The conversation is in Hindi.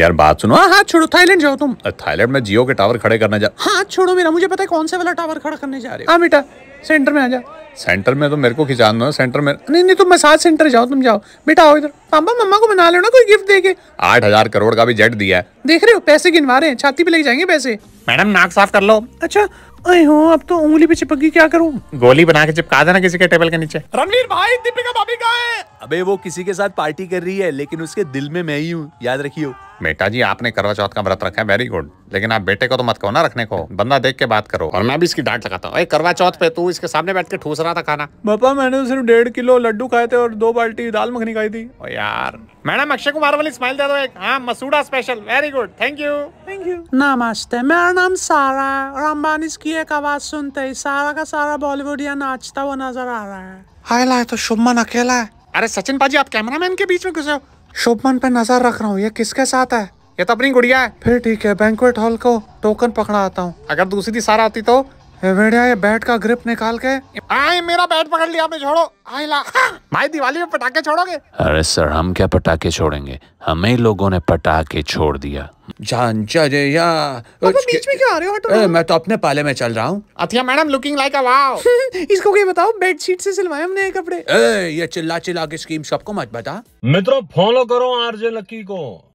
यार बात सुनो हाँ, हाँ छोड़ो थाईलैंड जाओ तुम थाईलैंड में जियो के टावर खड़े करने जा हाँ छोड़ो मेरा मुझे पता है कौन से वाला टावर खड़ा करने जा रहे हो हाँ बेटा सेंटर में आ जा सेंटर में तो मेरे को खिंचाना सेंटर में नहीं नहीं तुम मसाज सेंटर जाओ तुम जाओ बेटा आओ इधर पापा मम्मा को मना लो ना कोई गिफ्ट देके आठ हजार करोड़ का भी जेट दिया है देख रहे हो पैसे गिनवा रहे हैं छाती पे लग जाएंगे पैसे मैडम नाक साफ कर लो अच्छा अरे हो हाँ, अब तो उंगली पे चिपक गई क्या करूं गोली बना के चिपका देना किसी के टेबल के नीचे रणवीर भाई दीपिका भाभी का है अबे वो किसी के साथ पार्टी कर रही है लेकिन उसके दिल में मैं ही हूँ याद रखियो बेटा जी आपने करवा चौथ का व्रत रखा है वेरी गुड लेकिन आप बेटे को तो मत कहो ना रखने को बंदा देख के बात करो और मैं भी इसकी डांट लगाता हूँ करवा चौथ पे तू इसके सामने बैठ के ठूस रहा था खाना पापा मैंने सिर्फ डेढ़ किलो लड्डू खाए थे और दो बाल्टी दाल मखनी खाई थी और यार मैडम अक्षय कुमार वाली स्माइल दे दो एक हाँ मसूड़ा special very good thank you thank you नमस्ते मेरा नाम सारा है और अंबानी की एक आवाज सुनते ही सारा का सारा बॉलीवुड या नाचता हुआ नजर आ रहा है हाय लाए तो शुभमन अकेला है अरे सचिन पाजी आप कैमरामैन के बीच में घुसे हो शुभमन पे नजर रख रहा हूँ ये किसके साथ है ये तो अपनी गुड़िया है फिर ठीक है बैंकवेट हॉल को टोकन पकड़ा आता हूँ अगर दूसरी दी सारा आती तो भेड़िया ये बैट का ग्रिप निकाल के आई मेरा बैट पकड़ लिया आपने छोड़ो आई ला भाई दिवाली में पटाखे छोड़ोगे अरे सर हम क्या पटाखे छोड़ेंगे हमें लोगों ने पटाखे छोड़ दिया जान चलेया या बीच में क्या आ रहे हो ऑटो मैं तो अपने पाले में चल रहा हूँ Athiya madam looking like a इसको क्या बताओ बेड शीट से सिलवाए हमने कपड़े ए, ये चिल्ला चिल्ला के स्कीम सबको मत बता मित्रों फॉलो करो आरजे लकी को